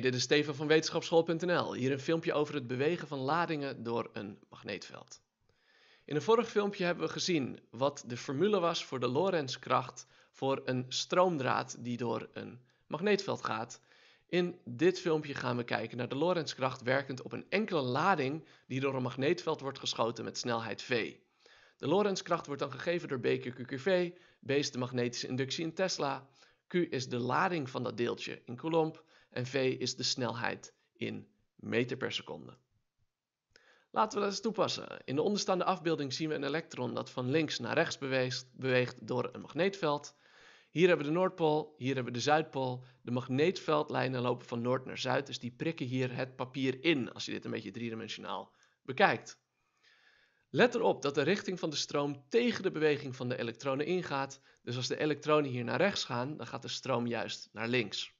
dit is Steven van wetenschapschool.nl. Hier een filmpje over het bewegen van ladingen door een magneetveld. In een vorig filmpje hebben we gezien wat de formule was voor de Lorentzkracht voor een stroomdraad die door een magneetveld gaat. In dit filmpje gaan we kijken naar de Lorentzkracht werkend op een enkele lading die door een magneetveld wordt geschoten met snelheid v. De Lorentzkracht wordt dan gegeven door B is de magnetische inductie in Tesla, Q is de lading van dat deeltje in coulomb en V is de snelheid in meter per seconde. Laten we dat eens toepassen. In de onderstaande afbeelding zien we een elektron dat van links naar rechts beweegt, beweegt door een magneetveld. Hier hebben we de Noordpool, hier hebben we de Zuidpool. De magneetveldlijnen lopen van noord naar zuid, dus die prikken hier het papier in, als je dit een beetje driedimensionaal bekijkt. Let erop dat de richting van de stroom tegen de beweging van de elektronen ingaat. Dus als de elektronen hier naar rechts gaan, dan gaat de stroom juist naar links.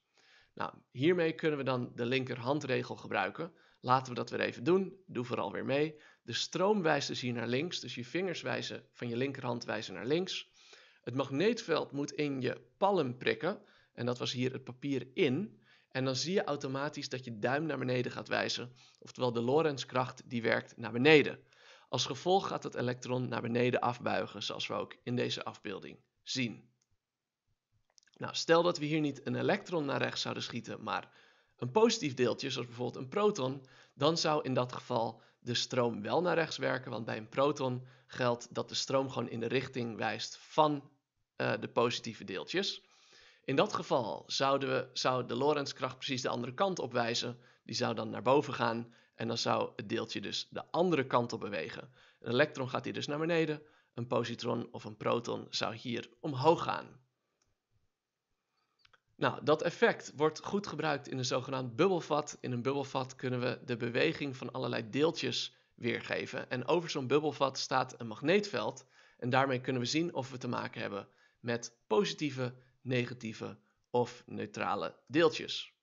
Nou, hiermee kunnen we dan de linkerhandregel gebruiken. Laten we dat weer even doen. Doe vooral weer mee. De stroom wijst dus hier naar links, dus je vingers wijzen van je linkerhand wijzen naar links. Het magneetveld moet in je palm prikken, en dat was hier het papier in. En dan zie je automatisch dat je duim naar beneden gaat wijzen, oftewel de Lorentzkracht die werkt naar beneden. Als gevolg gaat het elektron naar beneden afbuigen, zoals we ook in deze afbeelding zien. Nou, stel dat we hier niet een elektron naar rechts zouden schieten, maar een positief deeltje, zoals bijvoorbeeld een proton, dan zou in dat geval de stroom wel naar rechts werken, want bij een proton geldt dat de stroom gewoon in de richting wijst van eh, de positieve deeltjes. In dat geval zouden we, zou de Lorentzkracht precies de andere kant op wijzen, die zou dan naar boven gaan en dan zou het deeltje dus de andere kant op bewegen. Een elektron gaat hier dus naar beneden. Een positron of een proton zou hier omhoog gaan. Nou, dat effect wordt goed gebruikt in een zogenaamd bubbelvat. In een bubbelvat kunnen we de beweging van allerlei deeltjes weergeven. En over zo'n bubbelvat staat een magneetveld. En daarmee kunnen we zien of we te maken hebben met positieve, negatieve of neutrale deeltjes.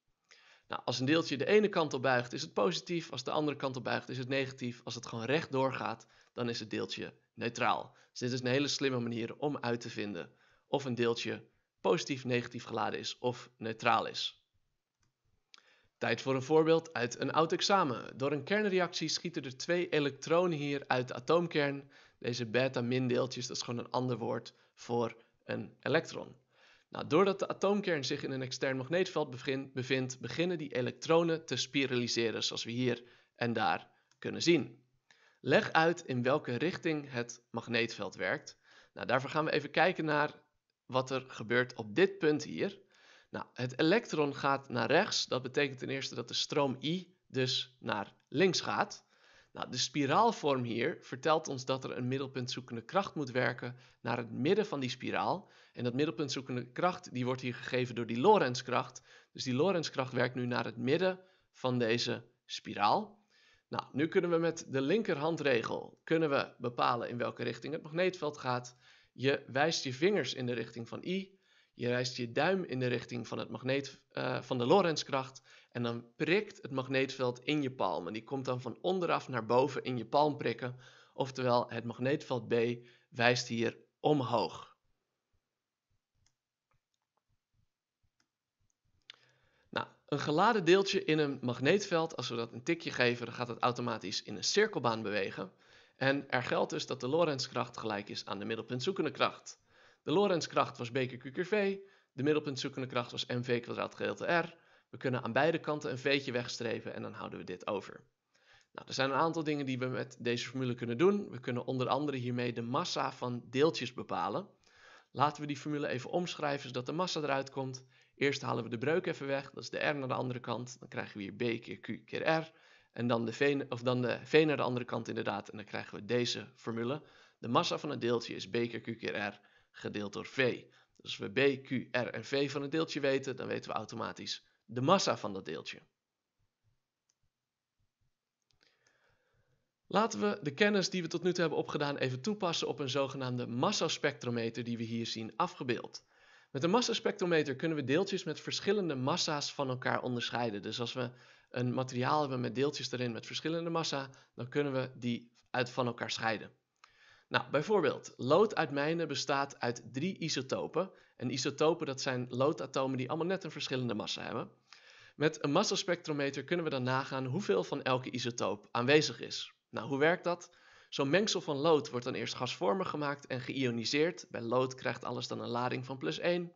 Nou, als een deeltje de ene kant op buigt, is het positief. Als de andere kant op buigt, is het negatief. Als het gewoon recht doorgaat, dan is het deeltje neutraal. Dus dit is een hele slimme manier om uit te vinden of een deeltje positief, negatief geladen is of neutraal is. Tijd voor een voorbeeld uit een oud examen. Door een kernreactie schieten er twee elektronen hier uit de atoomkern. Deze beta-min deeltjes, dat is gewoon een ander woord voor een elektron. Nou, doordat de atoomkern zich in een extern magneetveld bevindt, beginnen die elektronen te spiraliseren, zoals we hier en daar kunnen zien. Leg uit in welke richting het magneetveld werkt. Nou, daarvoor gaan we even kijken naar wat er gebeurt op dit punt hier. Nou, het elektron gaat naar rechts. Dat betekent ten eerste dat de stroom I dus naar links gaat. Nou, de spiraalvorm hier vertelt ons dat er een middelpuntzoekende kracht moet werken naar het midden van die spiraal. En dat middelpuntzoekende kracht die wordt hier gegeven door die Lorentzkracht. Dus die Lorentzkracht werkt nu naar het midden van deze spiraal. Nou, nu kunnen we met de linkerhandregel kunnen we bepalen in welke richting het magneetveld gaat. Je wijst je vingers in de richting van I je rijst je duim in de richting van, het magneet, eh, van de Lorentzkracht en dan prikt het magneetveld in je palm. En die komt dan van onderaf naar boven in je palm prikken. Oftewel, het magneetveld B wijst hier omhoog. Nou, een geladen deeltje in een magneetveld, als we dat een tikje geven, dan gaat het automatisch in een cirkelbaan bewegen. En er geldt dus dat de Lorentzkracht gelijk is aan de middelpuntzoekende kracht. De Lorentzkracht was B keer keer q v. De middelpuntzoekende kracht was mv kwadraat gedeelte r. We kunnen aan beide kanten een v'tje wegstreven en dan houden we dit over. Nou, er zijn een aantal dingen die we met deze formule kunnen doen. We kunnen onder andere hiermee de massa van deeltjes bepalen. Laten we die formule even omschrijven zodat de massa eruit komt. Eerst halen we de breuk even weg, dat is de r naar de andere kant. Dan krijgen we hier b keer q keer r. En dan de, v, of dan de v naar de andere kant inderdaad. En dan krijgen we deze formule. De massa van het deeltje is b keer q keer r gedeeld door v. Dus als we b, q, r en v van een deeltje weten, dan weten we automatisch de massa van dat deeltje. Laten we de kennis die we tot nu toe hebben opgedaan even toepassen op een zogenaamde massaspectrometer die we hier zien afgebeeld. Met een massaspectrometer kunnen we deeltjes met verschillende massa's van elkaar onderscheiden. Dus als we een materiaal hebben met deeltjes erin met verschillende massa, dan kunnen we die uit van elkaar scheiden. Nou, bijvoorbeeld, lood uit mijnen bestaat uit drie isotopen. En isotopen, dat zijn loodatomen die allemaal net een verschillende massa hebben. Met een massaspectrometer kunnen we dan nagaan hoeveel van elke isotoop aanwezig is. Nou, hoe werkt dat? Zo'n mengsel van lood wordt dan eerst gasvormig gemaakt en geïoniseerd. Bij lood krijgt alles dan een lading van plus 1.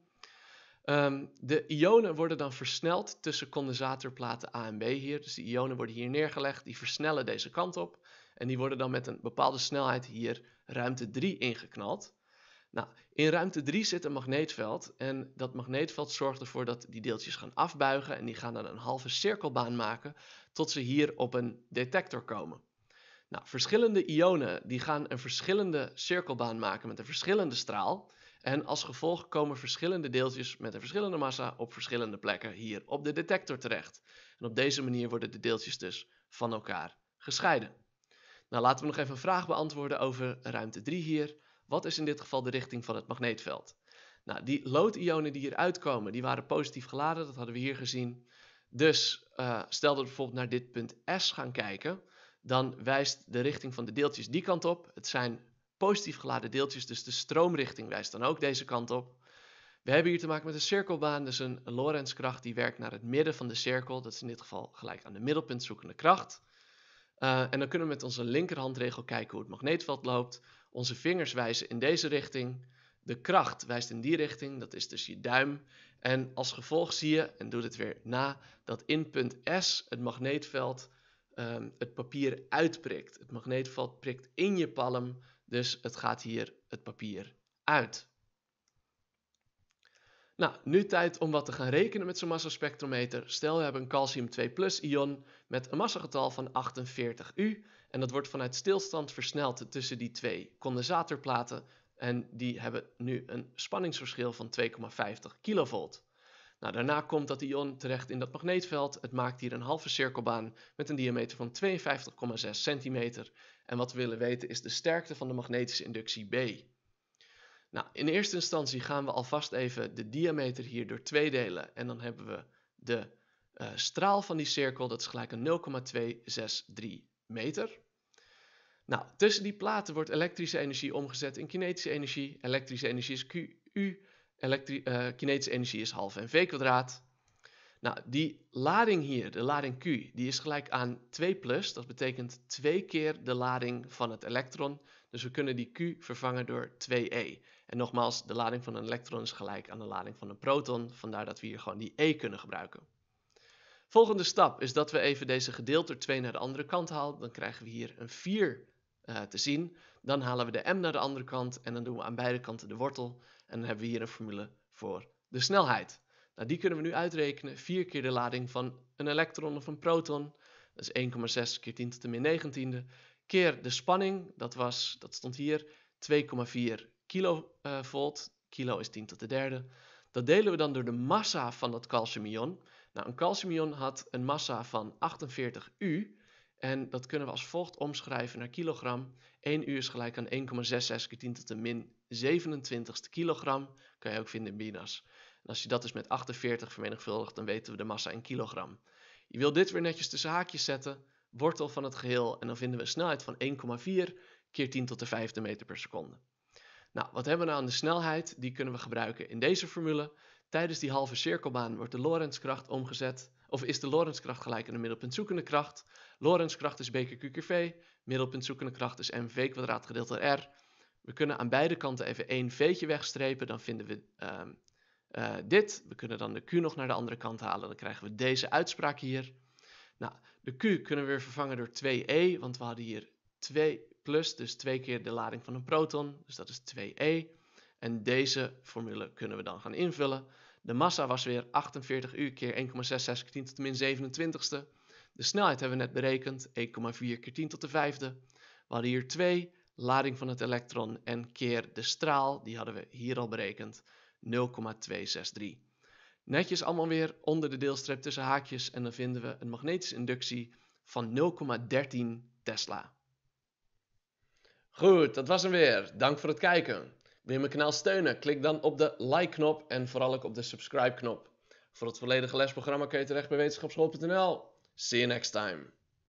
Ehm, de ionen worden dan versneld tussen condensatorplaten A en B hier. Dus de ionen worden hier neergelegd, die versnellen deze kant op. En die worden dan met een bepaalde snelheid hier ruimte 3 ingeknald. Nou, in ruimte 3 zit een magneetveld en dat magneetveld zorgt ervoor dat die deeltjes gaan afbuigen en die gaan dan een halve cirkelbaan maken tot ze hier op een detector komen. Nou, verschillende ionen die gaan een verschillende cirkelbaan maken met een verschillende straal en als gevolg komen verschillende deeltjes met een verschillende massa op verschillende plekken hier op de detector terecht. En op deze manier worden de deeltjes dus van elkaar gescheiden. Nou, laten we nog even een vraag beantwoorden over ruimte 3 hier. Wat is in dit geval de richting van het magneetveld? Nou, die loodionen die hier uitkomen, die waren positief geladen, dat hadden we hier gezien. Dus uh, stel dat we bijvoorbeeld naar dit punt S gaan kijken, dan wijst de richting van de deeltjes die kant op. Het zijn positief geladen deeltjes, dus de stroomrichting wijst dan ook deze kant op. We hebben hier te maken met een cirkelbaan, dus een Lorentzkracht die werkt naar het midden van de cirkel. Dat is in dit geval gelijk aan de middelpuntzoekende kracht. Eh, en dan kunnen we met onze linkerhandregel kijken hoe het magneetveld loopt. Onze vingers wijzen in deze richting. De kracht wijst in die richting, dat is dus je duim. En als gevolg zie je, en doe het weer na, dat in punt S het magneetveld ehm, het papier uitprikt. Het magneetveld prikt in je palm, dus het gaat hier het papier uit. Nou, nu tijd om wat te gaan rekenen met zo'n massaspectrometer. Stel, we hebben een calcium 2 ion met een massagetal van 48 U. En dat wordt vanuit stilstand versneld tussen die twee condensatorplaten. En die hebben nu een spanningsverschil van 2,50 kilovolt. Nou, daarna komt dat ion terecht in dat magneetveld. Het maakt hier een halve cirkelbaan met een diameter van 52,6 centimeter. En wat we willen weten is de sterkte van de magnetische inductie B. Nou, in eerste instantie gaan we alvast even de diameter hier door 2 delen. En dan hebben we de eh, straal van die cirkel, dat is gelijk aan 0,263 meter. Nou, tussen die platen wordt elektrische energie omgezet in kinetische energie. Elektrische energie is QU, eh, kinetische energie is half mv kwadraat. Nou, die lading hier, de lading Q, die is gelijk aan 2 plus. Dat betekent 2 keer de lading van het elektron. Dus we kunnen die Q vervangen door 2e. E. En nogmaals, de lading van een elektron is gelijk aan de lading van een proton, vandaar dat we hier gewoon die e kunnen gebruiken. Volgende stap is dat we even deze gedeelte door 2 naar de andere kant halen. Dan krijgen we hier een 4 eh, te zien. Dan halen we de m naar de andere kant en dan doen we aan beide kanten de wortel. En dan hebben we hier een formule voor de snelheid. Nou, die kunnen we nu uitrekenen. 4 keer de lading van een elektron of een proton. Dat is 1,6 keer 10 tot de min 19e keer de spanning, dat, was, dat stond hier 2,4 kilovolt. Eh, kilo is 10 tot de derde. Dat delen we dan door de massa van dat calciumion. Nou, een calciumion had een massa van 48 U. En dat kunnen we als volgt omschrijven naar kilogram. 1 U is gelijk aan 1,66 keer 10 tot de min 27ste kilogram. Kan je ook vinden in BINAS. En als je dat dus met 48 vermenigvuldigt, dan weten we de massa in kilogram. Je wil dit weer netjes tussen haakjes zetten wortel van het geheel en dan vinden we een snelheid van 1,4 keer 10 tot de vijfde meter per seconde. Nou, wat hebben we nou aan de snelheid? Die kunnen we gebruiken in deze formule. Tijdens die halve cirkelbaan wordt de Lorentzkracht omgezet, of is de Lorentzkracht gelijk aan de middelpuntzoekende kracht. Lorentzkracht is b keer q keer v, middelpuntzoekende kracht is mv kwadraat gedeeld door r. We kunnen aan beide kanten even één v'tje wegstrepen, dan vinden we ehm, eh, dit. We kunnen dan de q nog naar de andere kant halen, dan krijgen we deze uitspraak hier. Nou, de Q kunnen we weer vervangen door 2e, e, want we hadden hier 2 plus, dus twee keer de lading van een proton, dus dat is 2e. E. En deze formule kunnen we dan gaan invullen. De massa was weer 48 u keer 1,66 10 tot de min 27ste. De snelheid hebben we net berekend, 1,4 keer 10 tot de vijfde. We hadden hier 2, lading van het elektron en keer de straal, die hadden we hier al berekend, 0,263 netjes allemaal weer onder de deelstreep tussen haakjes en dan vinden we een magnetische inductie van 0,13 Tesla. Goed, dat was hem weer. Dank voor het kijken. Wil je mijn kanaal steunen? Klik dan op de like-knop en vooral ook op de subscribe-knop. Voor het volledige lesprogramma kun je terecht bij wetenschapschool.nl. See you next time.